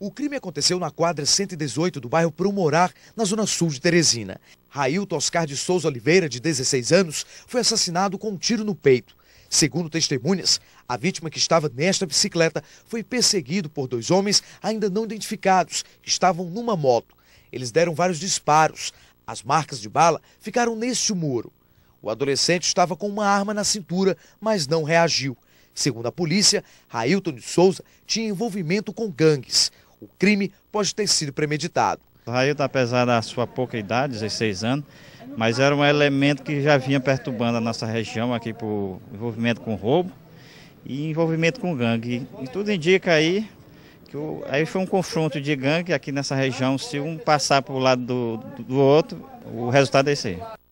O crime aconteceu na quadra 118 do bairro Prumorar, na zona sul de Teresina. Railton Oscar de Souza Oliveira, de 16 anos, foi assassinado com um tiro no peito. Segundo testemunhas, a vítima que estava nesta bicicleta foi perseguido por dois homens ainda não identificados, que estavam numa moto. Eles deram vários disparos. As marcas de bala ficaram neste muro. O adolescente estava com uma arma na cintura, mas não reagiu. Segundo a polícia, Railton de Souza tinha envolvimento com gangues. O crime pode ter sido premeditado. Railton, tá apesar da sua pouca idade, 16 anos, mas era um elemento que já vinha perturbando a nossa região aqui por envolvimento com roubo e envolvimento com gangue. E tudo indica aí que o, aí foi um confronto de gangue aqui nessa região. Se um passar para o lado do, do outro, o resultado é esse aí.